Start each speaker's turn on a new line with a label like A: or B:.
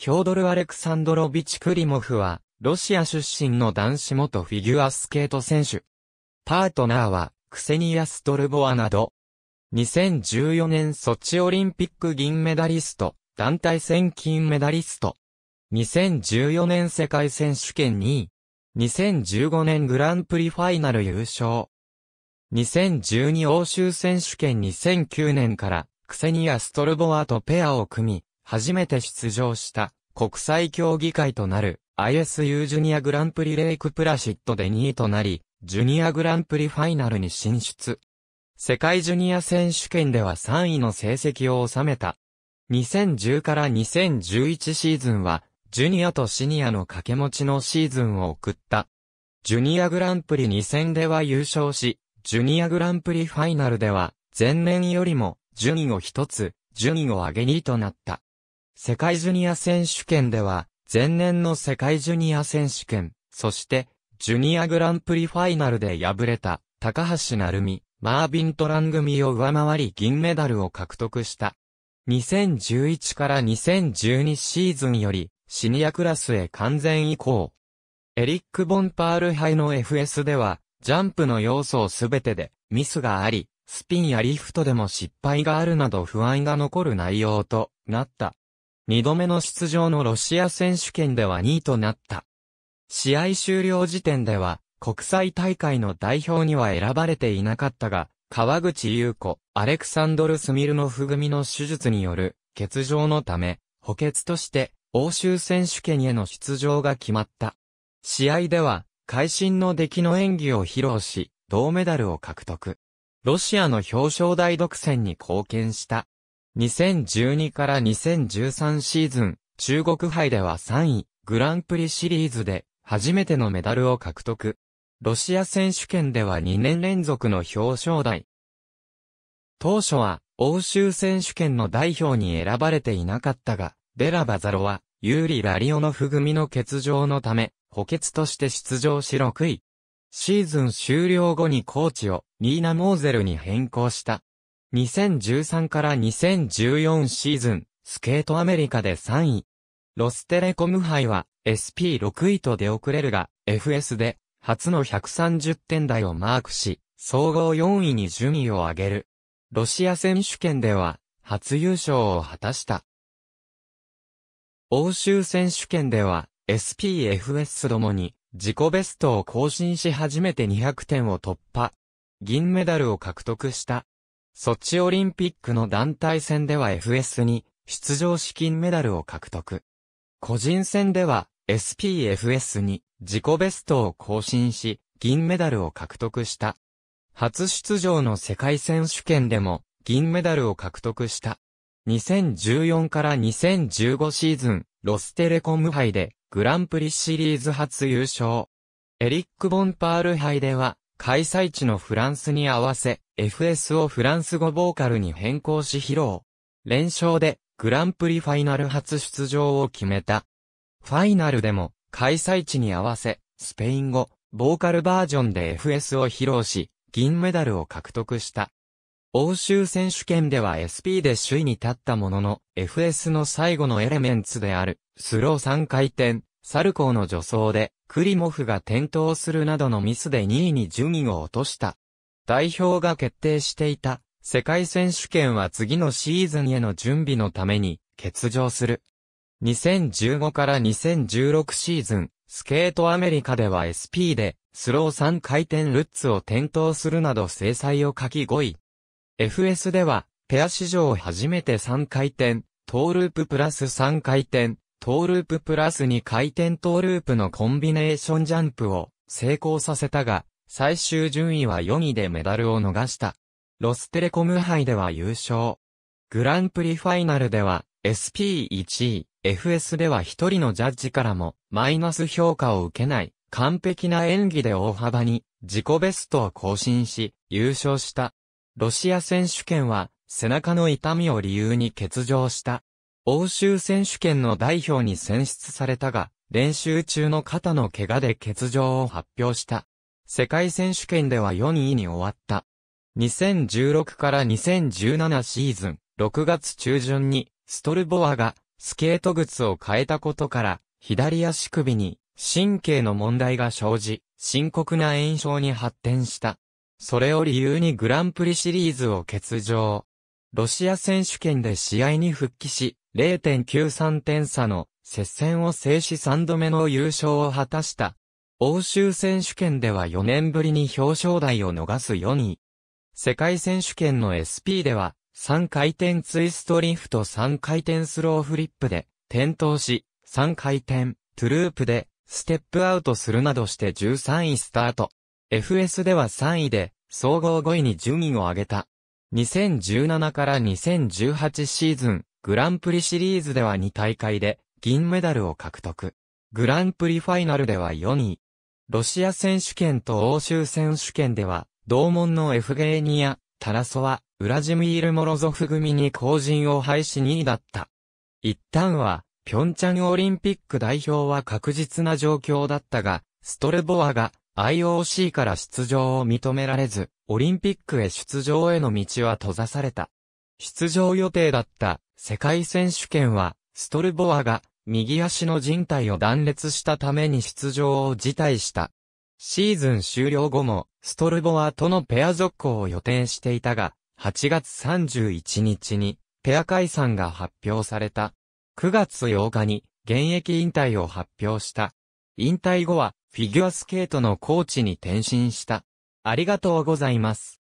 A: ヒョードル・アレクサンドロビチ・クリモフは、ロシア出身の男子元フィギュアスケート選手。パートナーは、クセニア・ストルボアなど、2014年ソチオリンピック銀メダリスト、団体戦金メダリスト。2014年世界選手権2位。2015年グランプリファイナル優勝。2012欧州選手権2009年から、クセニア・ストルボアとペアを組み、初めて出場した国際競技会となる ISU ジュニアグランプリレイクプラシットで2位となり、ジュニアグランプリファイナルに進出。世界ジュニア選手権では3位の成績を収めた。2010から2011シーズンは、ジュニアとシニアの掛け持ちのシーズンを送った。ジュニアグランプリ2戦では優勝し、ジュニアグランプリファイナルでは、前年よりも、順位を1つ、順位を上げ2位となった。世界ジュニア選手権では、前年の世界ジュニア選手権、そして、ジュニアグランプリファイナルで敗れた、高橋成美、マービン・トラン組を上回り銀メダルを獲得した。2011から2012シーズンより、シニアクラスへ完全移行。エリック・ボンパール杯の FS では、ジャンプの要素をすべてで、ミスがあり、スピンやリフトでも失敗があるなど不安が残る内容となった。2度目の出場のロシア選手権では2位となった。試合終了時点では、国際大会の代表には選ばれていなかったが、川口優子、アレクサンドル・スミルノフ組の手術による欠場のため、補欠として欧州選手権への出場が決まった。試合では、会心の出来の演技を披露し、銅メダルを獲得。ロシアの表彰台独占に貢献した。2012から2013シーズン、中国杯では3位、グランプリシリーズで、初めてのメダルを獲得。ロシア選手権では2年連続の表彰台。当初は、欧州選手権の代表に選ばれていなかったが、ベラバザロは、ユーリ・ラリオの不組の欠場のため、補欠として出場し6位。シーズン終了後にコーチをニーナ・モーゼルに変更した。2013から2014シーズン、スケートアメリカで3位。ロステレコム杯は SP6 位と出遅れるが、FS で初の130点台をマークし、総合4位に順位を上げる。ロシア選手権では、初優勝を果たした。欧州選手権では、SPFS ともに、自己ベストを更新し始めて200点を突破。銀メダルを獲得した。ソチオリンピックの団体戦では FS に出場資金メダルを獲得。個人戦では SPFS に自己ベストを更新し、銀メダルを獲得した。初出場の世界選手権でも銀メダルを獲得した。2014から2015シーズン、ロステレコム杯でグランプリシリーズ初優勝。エリック・ボンパール杯では開催地のフランスに合わせ FS をフランス語ボーカルに変更し披露。連勝でグランプリファイナル初出場を決めた。ファイナルでも開催地に合わせ、スペイン語、ボーカルバージョンで FS を披露し、銀メダルを獲得した。欧州選手権では SP で首位に立ったものの、FS の最後のエレメンツである、スロー3回転、サルコーの助走で、クリモフが転倒するなどのミスで2位に順位を落とした。代表が決定していた世界選手権は次のシーズンへの準備のために欠場する。2015から2016シーズン、スケートアメリカでは SP でスロー3回転ルッツを転倒するなど制裁を書き5位。FS ではペア史上初めて3回転、トーループプラス3回転、トーループプラス2回転トーループのコンビネーションジャンプを成功させたが、最終順位は4位でメダルを逃した。ロステレコム杯では優勝。グランプリファイナルでは SP1 位、FS では一人のジャッジからもマイナス評価を受けない完璧な演技で大幅に自己ベストを更新し優勝した。ロシア選手権は背中の痛みを理由に欠場した。欧州選手権の代表に選出されたが、練習中の肩の怪我で欠場を発表した。世界選手権では4位に終わった。2016から2017シーズン、6月中旬に、ストルボアが、スケート靴を変えたことから、左足首に、神経の問題が生じ、深刻な炎症に発展した。それを理由にグランプリシリーズを欠場。ロシア選手権で試合に復帰し、0.93点差の接戦を制し3度目の優勝を果たした欧州選手権では4年ぶりに表彰台を逃す4位。世界選手権の SP では、3回転ツイストリフト3回転スローフリップで、転倒し、3回転、トゥループで、ステップアウトするなどして13位スタート。FS では3位で、総合5位に順位を上げた。2017から2018シーズン、グランプリシリーズでは2大会で、銀メダルを獲得。グランプリファイナルでは4位。ロシア選手権と欧州選手権では、同門のエフゲーニア、タラソワ、ウラジミール・モロゾフ組に後陣を廃止2位だった。一旦は、ピョンチャンオリンピック代表は確実な状況だったが、ストレボアが IOC から出場を認められず、オリンピックへ出場への道は閉ざされた。出場予定だった世界選手権は、ストルボアが右足の靭帯を断裂したために出場を辞退した。シーズン終了後も、ストルボワとのペア続行を予定していたが、8月31日に、ペア解散が発表された。9月8日に、現役引退を発表した。引退後は、フィギュアスケートのコーチに転身した。ありがとうございます。